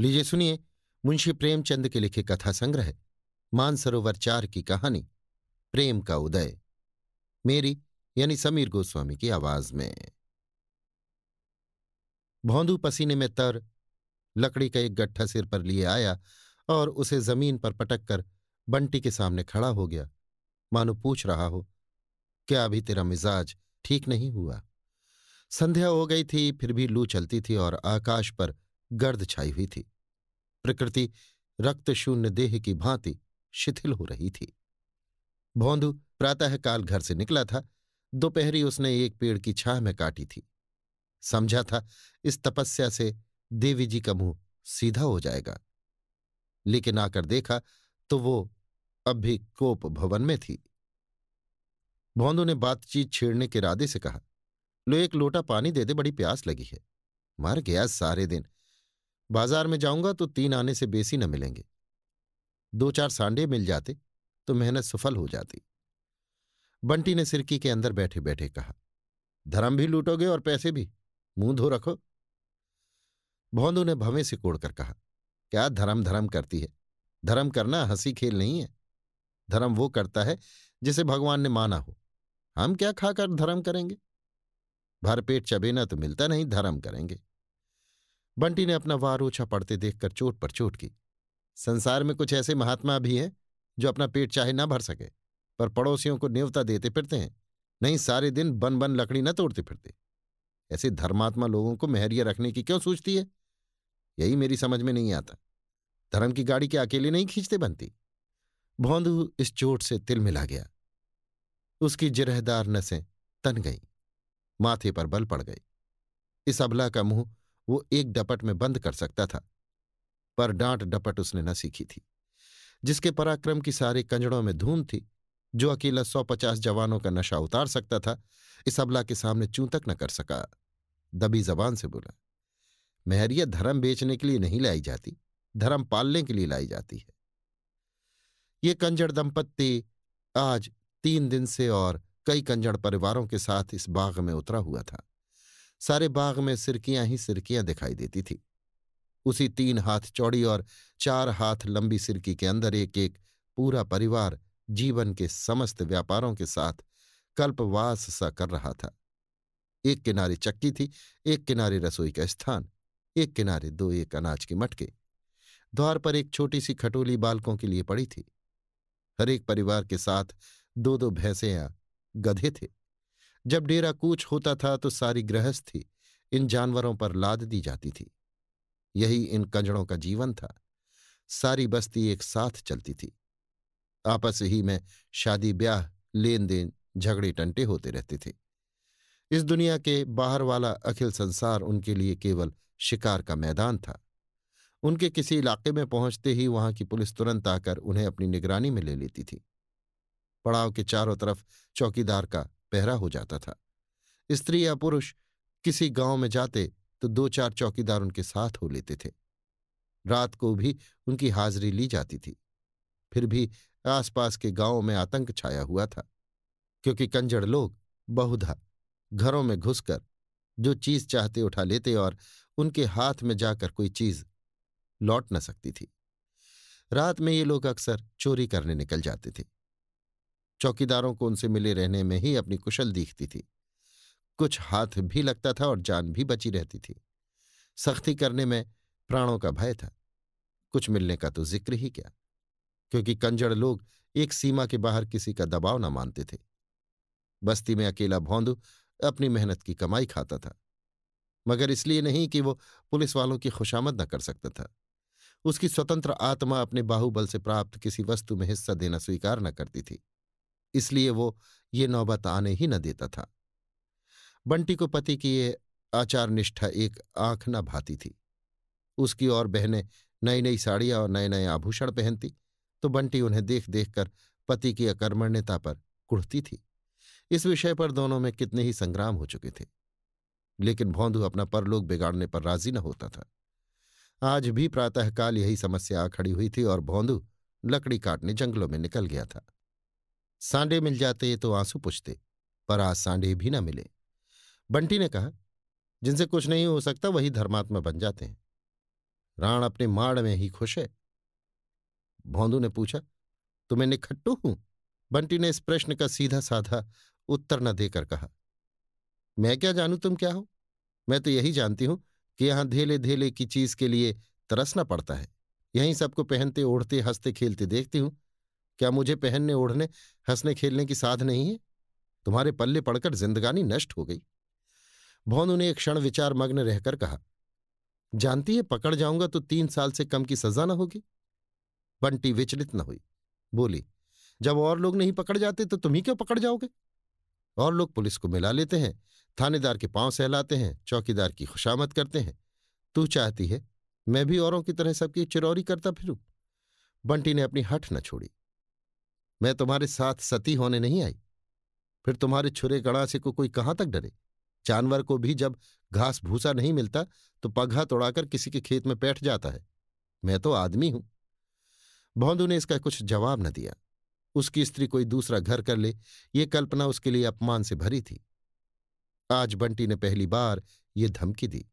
लीजिए सुनिए मुंशी प्रेमचंद के लिखे कथा संग्रह मानसरोवर चार की कहानी प्रेम का उदय मेरी यानी समीर गोस्वामी की आवाज में भौंदू पसीने में तर लकड़ी का एक गट्ठा सिर पर लिए आया और उसे जमीन पर पटक कर बंटी के सामने खड़ा हो गया मानो पूछ रहा हो क्या अभी तेरा मिजाज ठीक नहीं हुआ संध्या हो गई थी फिर भी लू चलती थी और आकाश पर गर्द छाई हुई थी प्रकृति रक्त शून्य देह की भांति शिथिल हो रही थी भोंदू प्रातःकाल घर से निकला था दोपहरी उसने एक पेड़ की छाह में काटी थी समझा था इस तपस्या से देवी जी का मुंह सीधा हो जाएगा लेकिन आकर देखा तो वो अब भी कोप भवन में थी भोंदू ने बातचीत छेड़ने के इरादे से कहा लो एक लोटा पानी दे दे बड़ी प्यास लगी है मर गया सारे दिन बाजार में जाऊंगा तो तीन आने से बेसी न मिलेंगे दो चार सांडे मिल जाते तो मेहनत सफल हो जाती बंटी ने सिरकी के अंदर बैठे बैठे कहा धर्म भी लूटोगे और पैसे भी मुंह धो रखो भौंदू ने भवें से कोड़कर कहा क्या धर्म धर्म करती है धर्म करना हंसी खेल नहीं है धर्म वो करता है जिसे भगवान ने माना हो हम क्या खाकर धर्म करेंगे भरपेट चबेना तो मिलता नहीं धर्म करेंगे बंटी ने अपना वार ओछा पड़ते देखकर चोट पर चोट की संसार में कुछ ऐसे महात्मा भी हैं जो अपना पेट चाहे ना भर सके पर पड़ोसियों को न्योता देते फिरते हैं नहीं सारे दिन बन बन लकड़ी न तोड़ते फिरते ऐसे धर्मात्मा लोगों को महरिया रखने की क्यों सोचती है यही मेरी समझ में नहीं आता धर्म की गाड़ी के अकेले नहीं खींचते बनती भौंदू इस चोट से तिल मिला गया उसकी जिरहदार नसें तन गईं माथे पर बल पड़ गई इस अबला का मुंह वो एक डपट में बंद कर सकता था पर डांट डपट उसने न सीखी थी जिसके पराक्रम की सारे कंजड़ों में धूम थी जो अकेला सौ पचास जवानों का नशा उतार सकता था इस अबला के सामने चूं तक न कर सका दबी जबान से बोला मेहरियत धर्म बेचने के लिए नहीं लाई जाती धर्म पालने के लिए लाई जाती है ये कंजड़ दंपत्ति आज तीन दिन से और कई कंजड़ परिवारों के साथ इस बाग में उतरा हुआ था सारे बाग में सिरकियां ही सिरकियां दिखाई देती थी उसी तीन हाथ चौड़ी और चार हाथ लंबी सिरकी के अंदर एक एक पूरा परिवार जीवन के समस्त व्यापारों के साथ कल्पवास सा कर रहा था एक किनारे चक्की थी एक किनारे रसोई का स्थान एक किनारे दो एक अनाज के मटके द्वार पर एक छोटी सी खटोली बालकों के लिए पड़ी थी हरेक परिवार के साथ दो दो या गधे थे जब डेरा कूच होता था तो सारी गृहस्थी इन जानवरों पर लाद दी जाती थी यही इन कंजड़ों का जीवन था सारी बस्ती एक साथ चलती थी आपस ही में शादी ब्याह लेन देन झगड़े टंटे होते रहते थे इस दुनिया के बाहर वाला अखिल संसार उनके लिए केवल शिकार का मैदान था उनके किसी इलाके में पहुंचते ही वहां की पुलिस तुरंत आकर उन्हें अपनी निगरानी में ले लेती थी पड़ाव के चारों तरफ चौकीदार का पहरा हो जाता था स्त्री या पुरुष किसी गांव में जाते तो दो चार चौकीदार उनके साथ हो लेते थे रात को भी उनकी हाजिरी ली जाती थी फिर भी आसपास के गांवों में आतंक छाया हुआ था क्योंकि कंजड़ लोग बहुधा घरों में घुसकर जो चीज चाहते उठा लेते और उनके हाथ में जाकर कोई चीज लौट न सकती थी रात में ये लोग अक्सर चोरी करने निकल जाते थे चौकीदारों को उनसे मिले रहने में ही अपनी कुशल दिखती थी कुछ हाथ भी लगता था और जान भी बची रहती थी सख्ती करने में प्राणों का भय था कुछ मिलने का तो जिक्र ही क्या क्योंकि कंजड़ लोग एक सीमा के बाहर किसी का दबाव न मानते थे बस्ती में अकेला भौंदु अपनी मेहनत की कमाई खाता था मगर इसलिए नहीं कि वो पुलिस वालों की खुशामद न कर सकता था उसकी स्वतंत्र आत्मा अपने बाहुबल से प्राप्त किसी वस्तु में हिस्सा देना स्वीकार न करती थी इसलिए वो ये नौबत आने ही न देता था बंटी को पति की ये आचार निष्ठा एक आंख न भाती थी उसकी और बहनें नई नई साड़ियां और नए नए आभूषण पहनती तो बंटी उन्हें देख देख कर पति की अकर्मण्यता पर कुढ़ती थी इस विषय पर दोनों में कितने ही संग्राम हो चुके थे लेकिन भौंधु अपना परलोक बिगाड़ने पर राजी न होता था आज भी प्रातःकाल यही समस्या आ खड़ी हुई थी और भौंधु लकड़ी काटने जंगलों में निकल गया था सांडे मिल जाते तो आंसू पूछते पर आज सांडे भी ना मिले बंटी ने कहा जिनसे कुछ नहीं हो सकता वही धर्मात्मा बन जाते हैं राण अपने माड़ में ही खुश है भोंदू ने पूछा तो मैं निखट्टू हूं बंटी ने इस प्रश्न का सीधा साधा उत्तर न देकर कहा मैं क्या जानू तुम क्या हो मैं तो यही जानती हूं कि यहां धेले धेले की चीज के लिए तरसना पड़ता है यहीं सबको पहनते ओढ़ते हंसते खेलते देखती हूं क्या मुझे पहनने ओढ़ने हंसने खेलने की साध नहीं है तुम्हारे पल्ले पड़कर जिंदगानी नष्ट हो गई भौनु ने एक क्षण विचार मग्न रहकर कहा जानती है पकड़ जाऊंगा तो तीन साल से कम की सजा न होगी बंटी विचलित न हुई बोली जब और लोग नहीं पकड़ जाते तो तुम्ही क्यों पकड़ जाओगे और लोग पुलिस को मिला लेते हैं थानेदार के पांव सहलाते हैं चौकीदार की खुशामद करते हैं तू चाहती है मैं भी औरों की तरह सबकी चिरौरी करता फिरूं बंटी ने अपनी हठ न छोड़ी मैं तुम्हारे साथ सती होने नहीं आई फिर तुम्हारे छुरे गड़ा से को कोई कहाँ तक डरे जानवर को भी जब घास भूसा नहीं मिलता तो पगहा तोड़ाकर किसी के खेत में बैठ जाता है मैं तो आदमी हूं भौंदू ने इसका कुछ जवाब न दिया उसकी स्त्री कोई दूसरा घर कर ले ये कल्पना उसके लिए अपमान से भरी थी आज बंटी ने पहली बार ये धमकी दी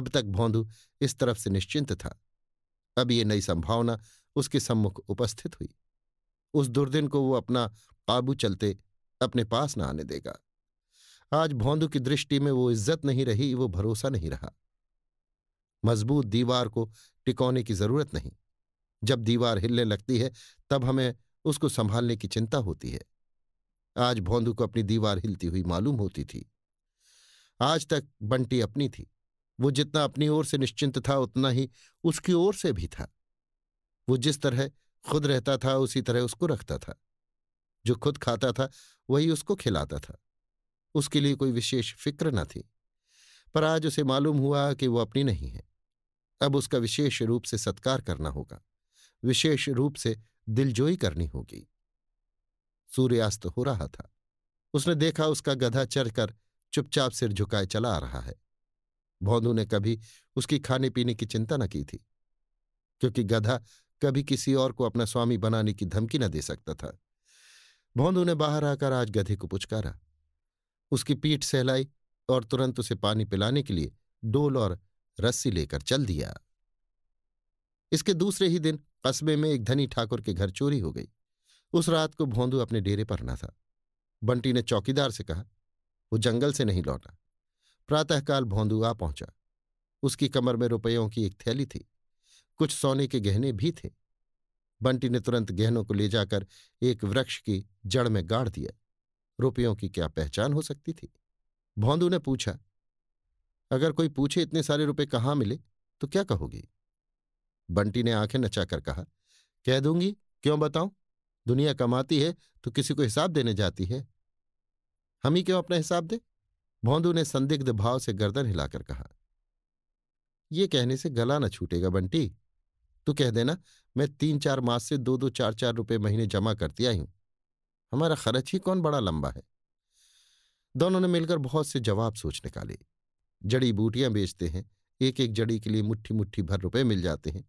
अब तक भौंदू इस तरफ से निश्चिंत था अब ये नई संभावना उसके सम्मुख उपस्थित हुई उस दुर्दिन को वो अपना काबू चलते अपने पास न आने देगा आज भौंदू की दृष्टि में वो इज्जत नहीं रही वो भरोसा नहीं रहा मजबूत दीवार को टिकोने की जरूरत नहीं जब दीवार हिलने लगती है तब हमें उसको संभालने की चिंता होती है आज भौंदू को अपनी दीवार हिलती हुई मालूम होती थी आज तक बंटी अपनी थी वो जितना अपनी ओर से निश्चिंत था उतना ही उसकी ओर से भी था वो जिस तरह खुद रहता था उसी तरह उसको रखता था जो खुद खाता था वही उसको खिलाता था उसके लिए कोई विशेष फिक्र न थी पर आज उसे मालूम हुआ कि वो अपनी नहीं है अब उसका विशेष रूप से सत्कार करना होगा विशेष रूप से दिलजोई करनी होगी सूर्यास्त हो रहा था उसने देखा उसका गधा चढ़कर चुपचाप सिर झुकाए चला आ रहा है भौंदू ने कभी उसकी खाने पीने की चिंता न की थी क्योंकि गधा कभी किसी और को अपना स्वामी बनाने की धमकी न दे सकता था भोंदू ने बाहर आकर आज गधे को पुचकारा उसकी पीठ सहलाई और तुरंत उसे पानी पिलाने के लिए डोल और रस्सी लेकर चल दिया इसके दूसरे ही दिन कस्बे में एक धनी ठाकुर के घर चोरी हो गई उस रात को भोंदू अपने डेरे पर न था बंटी ने चौकीदार से कहा वो जंगल से नहीं लौटा प्रातःकाल भोंदू आ पहुंचा उसकी कमर में रुपयों की एक थैली थी कुछ सोने के गहने भी थे बंटी ने तुरंत गहनों को ले जाकर एक वृक्ष की जड़ में गाड़ दिया रुपयों की क्या पहचान हो सकती थी भौंदू ने पूछा अगर कोई पूछे इतने सारे रुपए कहाँ मिले तो क्या कहोगी बंटी ने आंखें नचाकर कहा कह दूंगी क्यों बताऊं दुनिया कमाती है तो किसी को हिसाब देने जाती है हम ही क्यों अपना हिसाब दे भौंदू ने संदिग्ध भाव से गर्दन हिलाकर कहा यह कहने से गला न छूटेगा बंटी तो कह देना मैं तीन चार मास से दो दो चार चार रुपए महीने जमा करती आई हूं हमारा खर्च ही कौन बड़ा लंबा है दोनों ने मिलकर बहुत से जवाब सोच निकाले जड़ी बूटियां बेचते हैं एक एक जड़ी के लिए मुट्ठी मुट्ठी भर रुपए मिल जाते हैं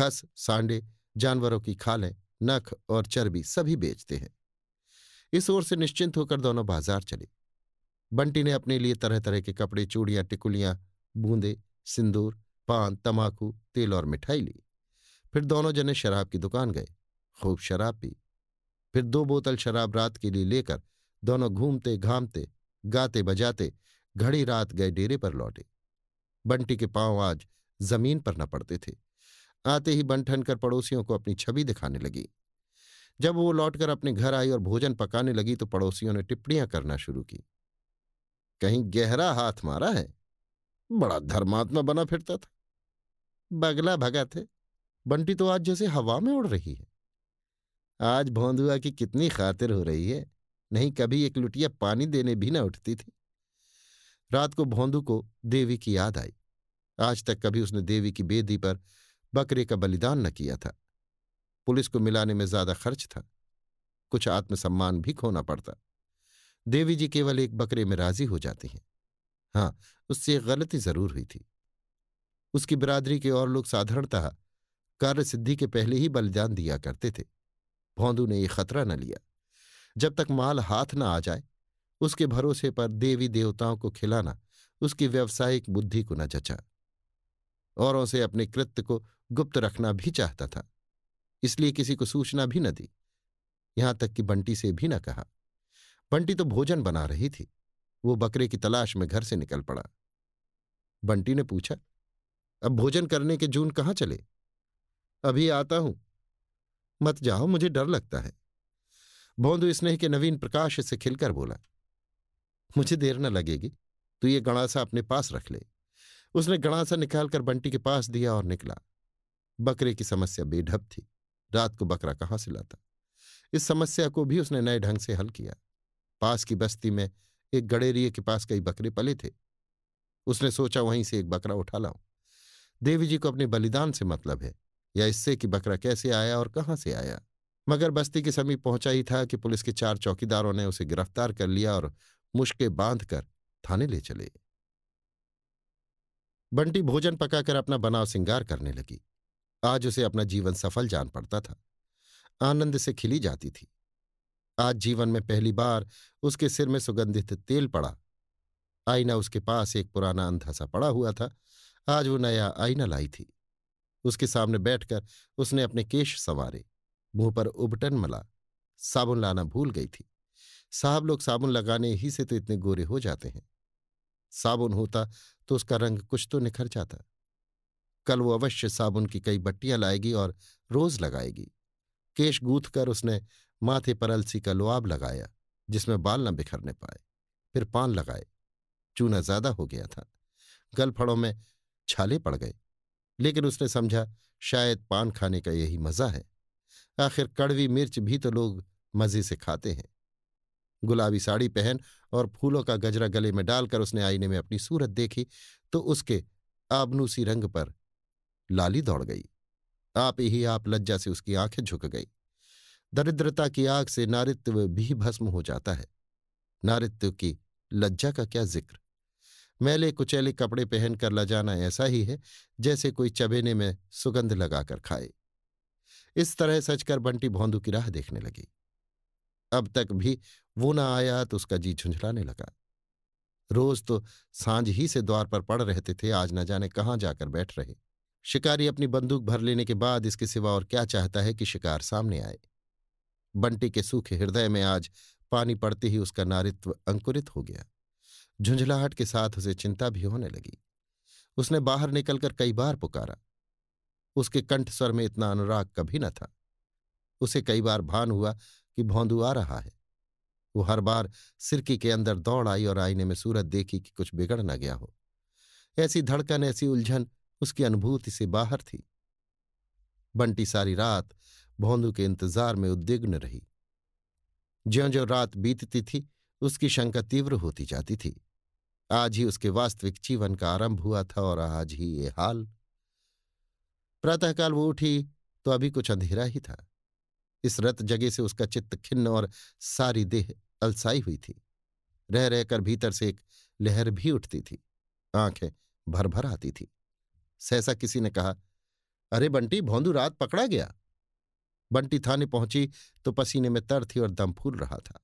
खस सांडे जानवरों की खालें नख और चर्बी सभी बेचते हैं इस ओर से निश्चिंत होकर दोनों बाजार चले बंटी ने अपने लिए तरह तरह के कपड़े चूड़ियां टिकुलियां बूंदे सिंदूर पान तमाकू तेल और मिठाई ली फिर दोनों जने शराब की दुकान गए खूब शराब पी फिर दो बोतल शराब रात के लिए लेकर दोनों घूमते घामते गाते बजाते घड़ी रात गए डेरे पर लौटे बंटी के पांव आज जमीन पर न पड़ते थे आते ही बंठन कर पड़ोसियों को अपनी छवि दिखाने लगी जब वो लौटकर अपने घर आई और भोजन पकाने लगी तो पड़ोसियों ने टिप्पणियां करना शुरू की कहीं गहरा हाथ मारा है बड़ा धर्मात्मा बना फिरता था बगला भगा थे बंटी तो आज जैसे हवा में उड़ रही है आज भोंदुआ की कितनी खातिर हो रही है नहीं कभी एक लुटिया पानी देने भी न उठती थी रात को भोंदू को देवी की याद आई आज तक कभी उसने देवी की बेदी पर बकरे का बलिदान न किया था पुलिस को मिलाने में ज्यादा खर्च था कुछ आत्मसम्मान भी खोना पड़ता देवी जी केवल एक बकरे में राजी हो जाती हैं हाँ उससे एक गलती जरूर हुई थी उसकी बिरादरी के और लोग साधारणतः कार्य सिद्धि के पहले ही बलिदान दिया करते थे भौंदू ने ये खतरा न लिया जब तक माल हाथ न आ जाए उसके भरोसे पर देवी देवताओं को खिलाना उसकी व्यावसायिक बुद्धि को न जचा औरों से अपने कृत्य को गुप्त रखना भी चाहता था इसलिए किसी को सूचना भी न दी यहां तक कि बंटी से भी न कहा बंटी तो भोजन बना रही थी वो बकरे की तलाश में घर से निकल पड़ा बंटी ने पूछा अब भोजन करने के जून कहाँ चले अभी आता हूं मत जाओ मुझे डर लगता है भोंदू स्नेह के नवीन प्रकाश से खिलकर बोला मुझे देर न लगेगी तू ये गणासा अपने पास रख ले उसने गणासा निकालकर बंटी के पास दिया और निकला बकरे की समस्या बेढप थी रात को बकरा कहां से लाता इस समस्या को भी उसने नए ढंग से हल किया पास की बस्ती में एक गड़ेरिए के पास कई बकरे पले थे उसने सोचा वहीं से एक बकरा उठा लाऊं देवी जी को अपने बलिदान से मतलब है या इससे कि बकरा कैसे आया और कहाँ से आया मगर बस्ती के समीप पहुंचा ही था कि पुलिस के चार चौकीदारों ने उसे गिरफ्तार कर लिया और मुश्के बांधकर थाने ले चले बंटी भोजन पकाकर अपना बनाव सिंगार करने लगी आज उसे अपना जीवन सफल जान पड़ता था आनंद से खिली जाती थी आज जीवन में पहली बार उसके सिर में सुगंधित तेल पड़ा आईना उसके पास एक पुराना अंधा सा पड़ा हुआ था आज वो नया आईना लाई थी उसके सामने बैठकर उसने अपने केश संवारे मुंह पर उबटन मला साबुन लाना भूल गई थी साहब लोग साबुन लगाने ही से तो इतने गोरे हो जाते हैं साबुन होता तो उसका रंग कुछ तो निखर जाता कल वो अवश्य साबुन की कई बट्टियां लाएगी और रोज लगाएगी केश गूथ कर उसने माथे पर अलसी का लोआब लगाया जिसमें बाल न बिखरने पाए फिर पान लगाए चूना ज्यादा हो गया था गलफड़ों में छाले पड़ गए लेकिन उसने समझा शायद पान खाने का यही मजा है आखिर कड़वी मिर्च भी तो लोग मजे से खाते हैं गुलाबी साड़ी पहन और फूलों का गजरा गले में डालकर उसने आईने में अपनी सूरत देखी तो उसके आबनूसी रंग पर लाली दौड़ गई आप ही आप लज्जा से उसकी आंखें झुक गई दरिद्रता की आग से नारित्व भी भस्म हो जाता है नारित्व की लज्जा का क्या जिक्र मैले कुचैले कपड़े पहनकर लजाना ऐसा ही है जैसे कोई चबेने में सुगंध लगाकर खाए इस तरह सचकर बंटी भौंदू की राह देखने लगी अब तक भी वो ना आया तो उसका जी झुंझलाने लगा रोज तो सांझ ही से द्वार पर पड़ रहते थे आज न जाने कहाँ जाकर बैठ रहे शिकारी अपनी बंदूक भर लेने के बाद इसके सिवा और क्या चाहता है कि शिकार सामने आए बंटी के सूखे हृदय में आज पानी पड़ते ही उसका नारित्व अंकुरित हो गया झुंझलाहट के साथ उसे चिंता भी होने लगी उसने बाहर निकलकर कई बार पुकारा उसके कंठ स्वर में इतना अनुराग कभी न था उसे कई बार भान हुआ कि भौंदू आ रहा है वो हर बार सिरकी के अंदर दौड़ आई और आईने में सूरत देखी कि कुछ बिगड़ न गया हो ऐसी धड़कन ऐसी उलझन उसकी अनुभूति से बाहर थी बंटी सारी रात भौंदू के इंतजार में उद्विग्न रही ज्यो ज्यो रात बीतती थी उसकी शंका तीव्र होती जाती थी आज ही उसके वास्तविक जीवन का आरंभ हुआ था और आज ही ये हाल प्रातःकाल वो उठी तो अभी कुछ अंधेरा ही था इस रत जगह से उसका चित्त खिन्न और सारी देह अलसाई हुई थी रह रहकर भीतर से एक लहर भी उठती थी आंखें भर भर आती थी सहसा किसी ने कहा अरे बंटी भोंदू रात पकड़ा गया बंटी थाने पहुंची तो पसीने में तर थी और दम फूल रहा था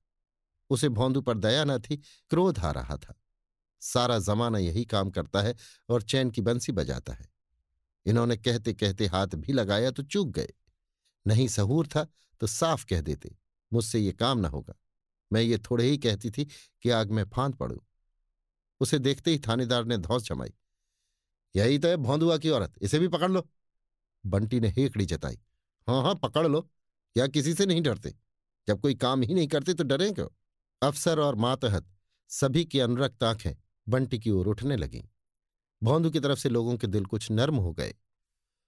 उसे भोंदू पर दया न थी क्रोध आ रहा था सारा जमाना यही काम करता है और चैन की बंसी बजाता है इन्होंने कहते कहते हाथ भी लगाया तो चूक गए नहीं सहूर था तो साफ कह देते मुझसे ये काम ना होगा मैं ये थोड़े ही कहती थी कि आग में फांद पड़ू उसे देखते ही थानेदार ने धौस जमाई यही तो है भौंदुआ की औरत इसे भी पकड़ लो बंटी ने हेकड़ी जताई हाँ हाँ पकड़ लो या किसी से नहीं डरते जब कोई काम ही नहीं करते तो डरें क्यों अफसर और मातहत सभी की अनुरक्त आंखें बंटी की ओर उठने लगी भौंदू की तरफ से लोगों के दिल कुछ नर्म हो गए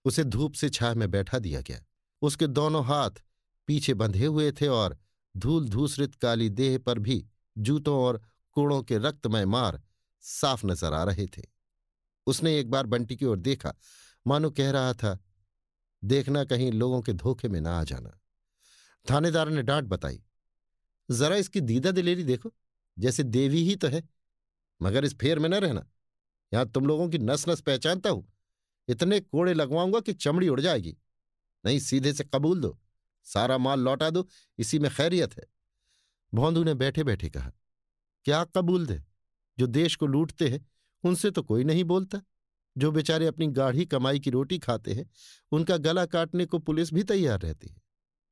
उसे धूप से छाह में बैठा दिया गया उसके दोनों हाथ पीछे बंधे हुए थे और धूल धूसरित काली देह पर भी जूतों और कूड़ों के रक्तमय मार साफ नजर आ रहे थे उसने एक बार बंटी की ओर देखा मानो कह रहा था देखना कहीं लोगों के धोखे में ना आ जाना थानेदार ने डांट बताई जरा इसकी दीदा दिलेरी देखो जैसे देवी ही तो है मगर इस फेर में न रहना यहां तुम लोगों की नस नस पहचानता हूं इतने कोड़े लगवाऊंगा कि चमड़ी उड़ जाएगी नहीं सीधे से कबूल दो सारा माल लौटा दो इसी में खैरियत है भौंदू ने बैठे बैठे कहा क्या कबूल दे जो देश को लूटते हैं उनसे तो कोई नहीं बोलता जो बेचारे अपनी गाढ़ी कमाई की रोटी खाते हैं उनका गला काटने को पुलिस भी तैयार रहती है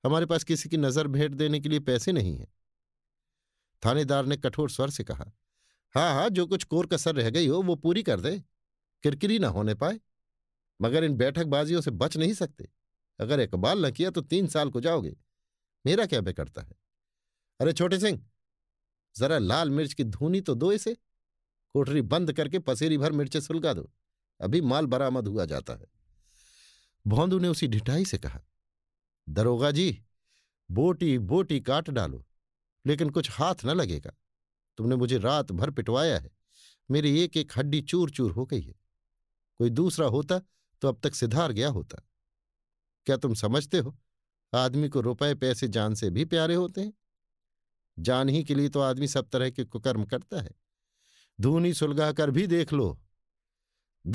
हमारे पास किसी की नजर भेंट देने के लिए पैसे नहीं है थानेदार ने कठोर स्वर से कहा हाँ हाँ जो कुछ कोर कसर रह गई हो वो पूरी कर दे किरकिरी ना होने पाए मगर इन बैठकबाजियों से बच नहीं सकते अगर इकबाल न किया तो तीन साल को जाओगे मेरा क्या बेकरता है अरे छोटे सिंह जरा लाल मिर्च की धूनी तो दो इसे कोठरी बंद करके पसेरी भर मिर्चें सुलगा दो अभी माल बरामद हुआ जाता है भौंदू ने उसी ढिठाई से कहा दरोगा जी बोटी बोटी काट डालो लेकिन कुछ हाथ न लगेगा तुमने मुझे रात भर पिटवाया है मेरी एक एक हड्डी चूर चूर हो गई है कोई दूसरा होता तो अब तक सिधार गया होता क्या तुम समझते हो आदमी को रुपए पैसे जान से भी प्यारे होते हैं जान ही के लिए तो आदमी सब तरह के कुकर्म करता है धूनी सुलगा कर भी देख लो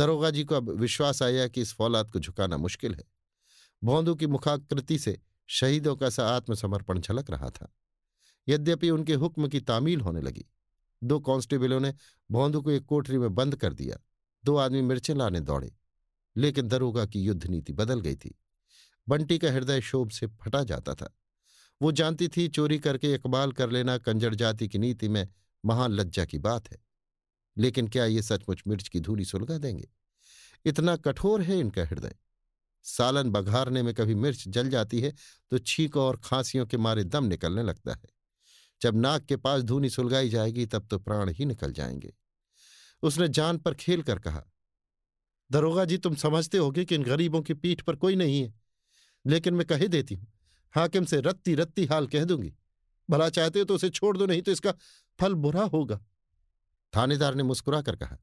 दरोगा जी को अब विश्वास आया कि इस फौलाद को झुकाना मुश्किल है भौंदू की मुखाकृति से शहीदों का सा आत्मसमर्पण झलक रहा था यद्यपि उनके हुक्म की तामील होने लगी दो कांस्टेबलों ने भौंदू को एक कोठरी में बंद कर दिया दो आदमी मिर्चें लाने दौड़े लेकिन दरोगा की युद्ध नीति बदल गई थी बंटी का हृदय शोभ से फटा जाता था वो जानती थी चोरी करके इकबाल कर लेना कंजर जाति की नीति में महान लज्जा की बात है लेकिन क्या ये सचमुच मिर्च की धूली सुलगा देंगे इतना कठोर है इनका हृदय सालन बघारने में कभी मिर्च जल जाती है तो छीकों और खांसियों के मारे दम निकलने लगता है जब नाक के पास धूनी सुलगाई जाएगी तब तो प्राण ही निकल जाएंगे उसने जान पर खेल कर कहा दरोगा जी तुम समझते होगे कि इन गरीबों की पीठ पर कोई नहीं है लेकिन मैं कह देती हूं हाकिम से रत्ती रत्ती हाल कह दूंगी भला चाहते हो तो उसे छोड़ दो नहीं तो इसका फल बुरा होगा थानेदार ने मुस्कुरा कर कहा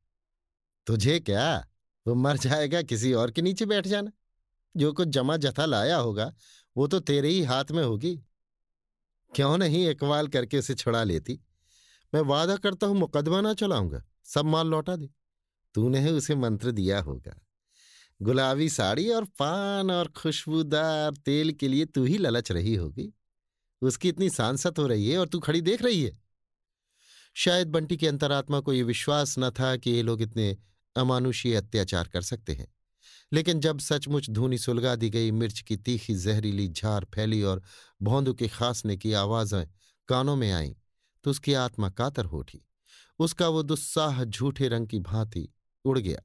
तुझे क्या वो मर जाएगा किसी और के नीचे बैठ जाना जो कुछ जमा जथा लाया होगा वो तो तेरे ही हाथ में होगी क्यों नहीं इकबाल करके उसे छुड़ा लेती मैं वादा करता हूं मुकदमा ना चलाऊंगा सब माल लौटा दे तूने उसे मंत्र दिया होगा गुलाबी साड़ी और पान और खुशबूदार तेल के लिए तू ही ललच रही होगी उसकी इतनी सांसत हो रही है और तू खड़ी देख रही है शायद बंटी की अंतरात्मा को ये विश्वास न था कि ये लोग इतने अमानुषीय अत्याचार कर सकते हैं लेकिन जब सचमुच धूनी सुलगा दी गई मिर्च की तीखी जहरीली झार फैली और भौंदू के खासने की आवाजें कानों में आईं तो उसकी आत्मा कातर हो उठी उसका वो दुस्साह झूठे रंग की भांति उड़ गया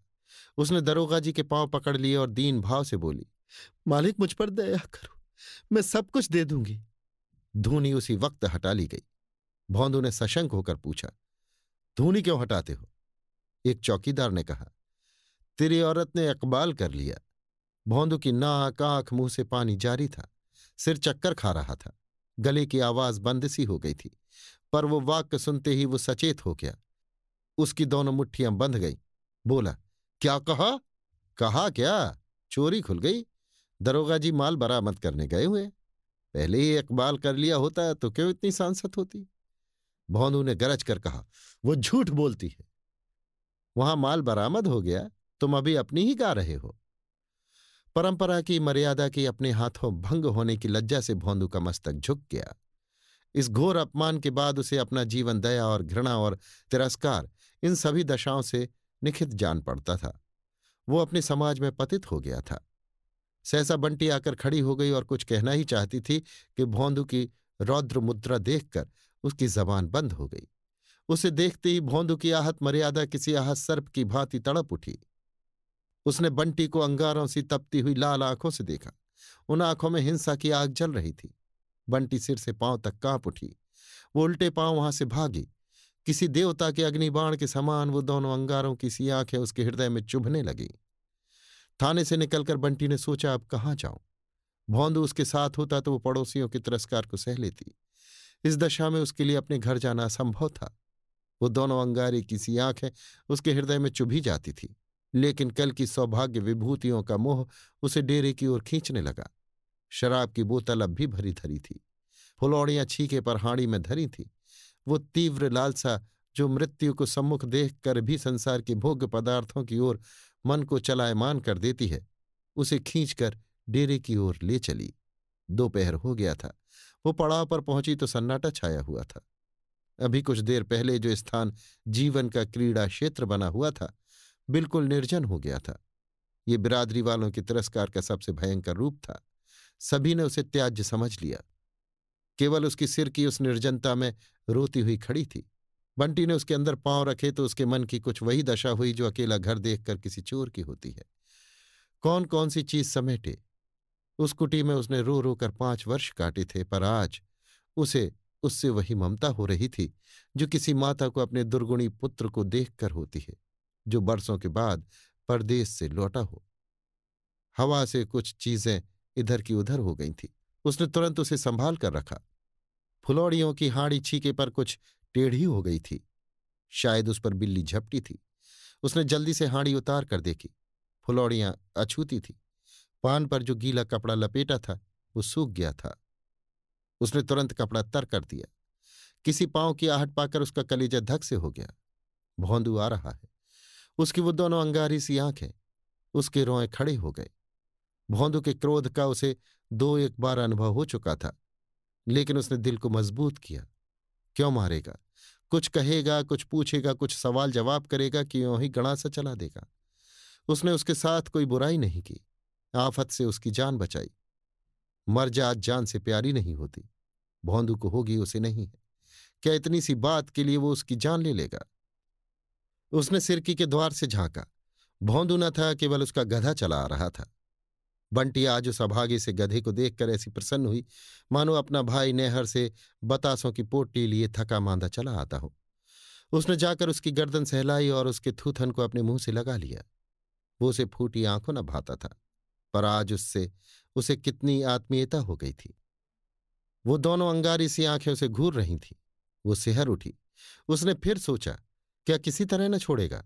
उसने दरोगा जी के पांव पकड़ लिए और दीन भाव से बोली मालिक मुझ पर दया करो मैं सब कुछ दे दूंगी धूनी उसी वक्त हटा ली गई भौंदू ने सशंक होकर पूछा धूनी क्यों हटाते हो एक चौकीदार ने कहा तेरी औरत ने इकबाल कर लिया भौंदू की नाक आंख मुंह से पानी जारी था सिर चक्कर खा रहा था गले की आवाज बंद सी हो गई थी पर वो वाक्य सुनते ही वो सचेत हो गया उसकी दोनों मुट्ठियां बंध गईं बोला क्या कहा कहा क्या चोरी खुल गई दरोगा जी माल बरामद करने गए हुए पहले ही इकबाल कर लिया होता तो क्यों इतनी सांसत होती भौंदू ने गरज कर कहा वो झूठ बोलती है वहां माल बरामद हो गया तुम अभी अपनी ही गा रहे हो परंपरा की मर्यादा की अपने हाथों भंग होने की लज्जा से भोंदू का मस्तक झुक गया इस घोर अपमान के बाद उसे अपना जीवन दया और घृणा और तिरस्कार इन सभी दशाओं से निखित जान पड़ता था वो अपने समाज में पतित हो गया था सहसा बंटी आकर खड़ी हो गई और कुछ कहना ही चाहती थी कि भोंदू की रौद्र मुद्रा देखकर उसकी जबान बंद हो गई उसे देखते ही भोंदू की आहत मर्यादा किसी आहत सर्प की भांति तड़प उठी उसने बंटी को अंगारों सी तपती हुई लाल आंखों से देखा उन आंखों में हिंसा की आग जल रही थी बंटी सिर से पांव तक कांप उठी वो उल्टे पांव वहां से भागी किसी देवता के अग्निबाण के समान वो दोनों अंगारों की सी आंखें उसके हृदय में चुभने लगी थाने से निकलकर बंटी ने सोचा अब कहाँ जाऊं भौंदू उसके साथ होता तो वो पड़ोसियों के तिरस्कार को सह लेती इस दशा में उसके लिए अपने घर जाना असंभव था वो दोनों अंगारे की सी आंखें उसके हृदय में चुभी जाती थी लेकिन कल की सौभाग्य विभूतियों का मोह उसे डेरे की ओर खींचने लगा शराब की बोतल अब भी भरी धरी थी फुलौड़ियां छीके पर हाड़ी में धरी थी वो तीव्र लालसा जो मृत्यु को सम्मुख देख कर भी संसार के भोग्य पदार्थों की ओर मन को चलायमान कर देती है उसे खींचकर डेरे की ओर ले चली दोपहर हो गया था वो पड़ाव पर पहुंची तो सन्नाटा छाया हुआ था अभी कुछ देर पहले जो स्थान जीवन का क्रीड़ा क्षेत्र बना हुआ था बिल्कुल निर्जन हो गया था ये बिरादरी वालों के तिरस्कार का सबसे भयंकर रूप था सभी ने उसे त्याज्य समझ लिया केवल उसकी सिर की उस निर्जनता में रोती हुई खड़ी थी बंटी ने उसके अंदर पांव रखे तो उसके मन की कुछ वही दशा हुई जो अकेला घर देखकर किसी चोर की होती है कौन कौन सी चीज समेटे उस कुटी में उसने रो रो कर पांच वर्ष काटे थे पर आज उसे उससे वही ममता हो रही थी जो किसी माता को अपने दुर्गुणी पुत्र को देखकर होती है जो बरसों के बाद परदेश से लौटा हो हवा से कुछ चीजें इधर की उधर हो गई थी उसने तुरंत उसे संभाल कर रखा फुलौड़ियों की हाड़ी छीके पर कुछ टेढ़ी हो गई थी शायद उस पर बिल्ली झपटी थी उसने जल्दी से हाड़ी उतार कर देखी फुलौड़ियां अछूती थी पान पर जो गीला कपड़ा लपेटा था वो सूख गया था उसने तुरंत कपड़ा तर कर दिया किसी पांव की आहट पाकर उसका कलेजा धक से हो गया भोंदू आ रहा है उसकी वो दोनों अंगारी सी आंखें उसके रोए खड़े हो गए भौंदू के क्रोध का उसे दो एक बार अनुभव हो चुका था लेकिन उसने दिल को मजबूत किया क्यों मारेगा कुछ कहेगा कुछ पूछेगा कुछ सवाल जवाब करेगा कि यो ही गणा सा चला देगा उसने उसके साथ कोई बुराई नहीं की आफत से उसकी जान बचाई मर्जा आज जान से प्यारी नहीं होती भौंदू को होगी उसे नहीं है क्या इतनी सी बात के लिए वो उसकी जान ले लेगा उसने सिरकी के द्वार से झांका भौंदू न था केवल उसका गधा चला आ रहा था बंटी आज उस अभागे से गधे को देखकर ऐसी प्रसन्न हुई मानो अपना भाई नेहर से बतासों की पोटी लिए थका मांदा चला आता हो उसने जाकर उसकी गर्दन सहलाई और उसके थूथन को अपने मुंह से लगा लिया वो उसे फूटी आंखों न भाता था पर आज उससे उसे कितनी आत्मीयता हो गई थी वो दोनों अंगारी सी आंखें उसे घूर रही थी वो सिहर उठी उसने फिर सोचा क्या किसी तरह न छोड़ेगा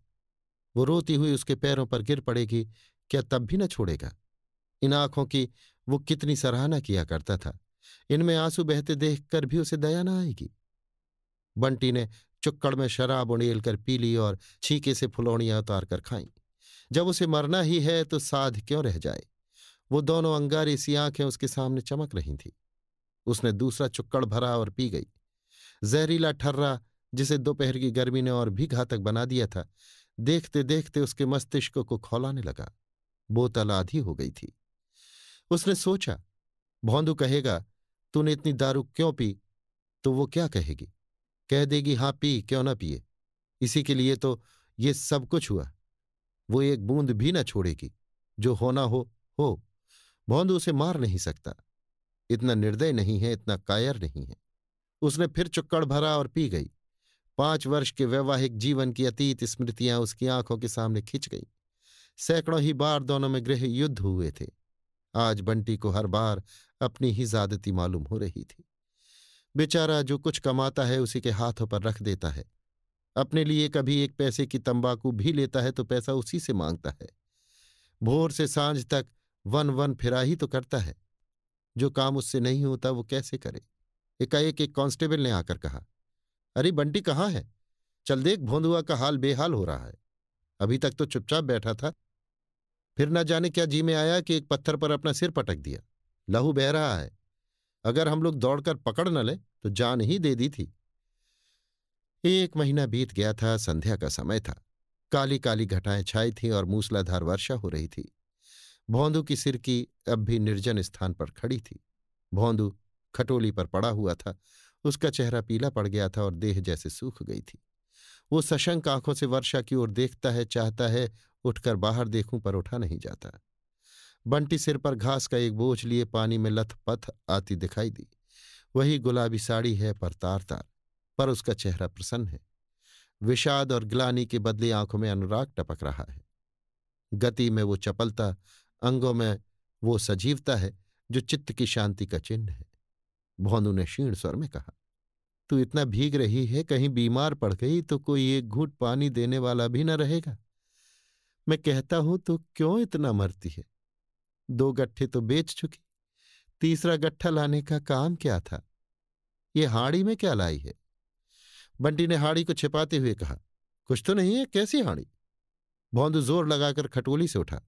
वो रोती हुई उसके पैरों पर गिर पड़ेगी क्या तब भी न छोड़ेगा इन आंखों की वो कितनी सराहना किया करता था इनमें आंसू बहते देख कर भी उसे दया न आएगी बंटी ने चुक्कड़ में शराब उड़ेल कर पी ली और छीके से फुलौड़ियां उतार कर खाई जब उसे मरना ही है तो साध क्यों रह जाए वो दोनों अंगारी सी आंखें उसके सामने चमक रही थी उसने दूसरा चुक्कड़ भरा और पी गई जहरीला ठर्रा जिसे दोपहर की गर्मी ने और भी घातक बना दिया था देखते देखते उसके मस्तिष्क को खौलाने लगा बोतल आधी हो गई थी उसने सोचा भौंदू कहेगा तूने इतनी दारू क्यों पी तो वो क्या कहेगी कह देगी हाँ पी क्यों ना पिए इसी के लिए तो ये सब कुछ हुआ वो एक बूंद भी ना छोड़ेगी जो होना हो हो भौंदू उसे मार नहीं सकता इतना निर्दय नहीं है इतना कायर नहीं है उसने फिर चुक्कड़ भरा और पी गई पांच वर्ष के वैवाहिक जीवन की अतीत स्मृतियां उसकी आंखों के सामने खिंच गईं सैकड़ों ही बार दोनों में गृह युद्ध हुए थे आज बंटी को हर बार अपनी ही ज्यादती मालूम हो रही थी बेचारा जो कुछ कमाता है उसी के हाथों पर रख देता है अपने लिए कभी एक पैसे की तंबाकू भी लेता है तो पैसा उसी से मांगता है भोर से सांझ तक वन वन फिरा ही तो करता है जो काम उससे नहीं होता वो कैसे करे एकाएक एक कांस्टेबल ने आकर कहा अरे बंटी कहाँ है चल देख भोंदुआ का हाल बेहाल हो रहा है अभी तक तो चुपचाप बैठा था फिर न जाने क्या जी में आया कि एक पत्थर पर अपना सिर पटक दिया लहू बह रहा है अगर हम लोग दौड़कर पकड़ न लें तो जान ही दे दी थी एक महीना बीत गया था संध्या का समय था काली काली घटाएं छाई थीं और मूसलाधार वर्षा हो रही थी भोंदू की सिर की अब भी निर्जन स्थान पर खड़ी थी भोंदू खटोली पर पड़ा हुआ था उसका चेहरा पीला पड़ गया था और देह जैसे सूख गई थी वो सशंक आंखों से वर्षा की ओर देखता है चाहता है उठकर बाहर देखूं पर उठा नहीं जाता बंटी सिर पर घास का एक बोझ लिए पानी में लथपथ आती दिखाई दी वही गुलाबी साड़ी है पर तार तार पर उसका चेहरा प्रसन्न है विषाद और ग्लानी के बदले आंखों में अनुराग टपक रहा है गति में वो चपलता अंगों में वो सजीवता है जो चित्त की शांति का चिन्ह है भोंदू ने क्षीण स्वर में कहा तू इतना भीग रही है कहीं बीमार पड़ गई तो कोई एक घूट पानी देने वाला भी न रहेगा मैं कहता हूं तो क्यों इतना मरती है दो गट्ठे तो बेच चुकी तीसरा गट्ठा लाने का काम क्या था ये हाड़ी में क्या लाई है बंटी ने हाड़ी को छिपाते हुए कहा कुछ तो नहीं है कैसी हाड़ी भौंदू जोर लगाकर खटोली से उठा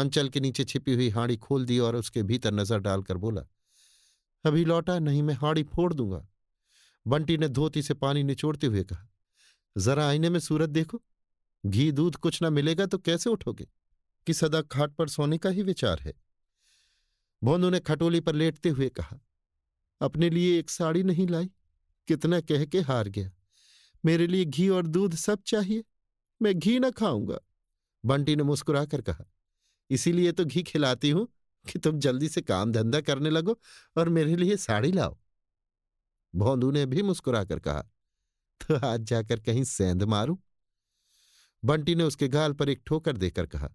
अंचल के नीचे छिपी हुई हाड़ी खोल दी और उसके भीतर नजर डालकर बोला अभी लौटा नहीं मैं हाड़ी फोड़ दूंगा बंटी ने धोती से पानी निचोड़ते हुए कहा जरा आईने में सूरत देखो घी दूध कुछ ना मिलेगा तो कैसे उठोगे कि सदा खाट पर सोने का ही विचार है भोंदू ने खटोली पर लेटते हुए कहा अपने लिए एक साड़ी नहीं लाई कितना कह के हार गया मेरे लिए घी और दूध सब चाहिए मैं घी ना खाऊंगा बंटी ने मुस्कुराकर कहा इसीलिए तो घी खिलाती हूं कि तुम जल्दी से काम धंधा करने लगो और मेरे लिए साड़ी लाओ भोंदू ने भी मुस्कुराकर कहा तो आज जाकर कहीं सेंध मारू बंटी ने उसके गाल पर एक ठोकर देकर कहा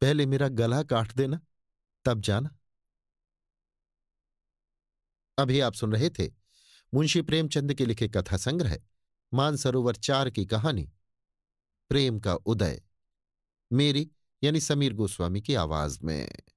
पहले मेरा गला काट देना तब जाना अभी आप सुन रहे थे मुंशी प्रेमचंद के लिखे कथा संग्रह मानसरोवर चार की कहानी प्रेम का उदय मेरी यानी समीर गोस्वामी की आवाज में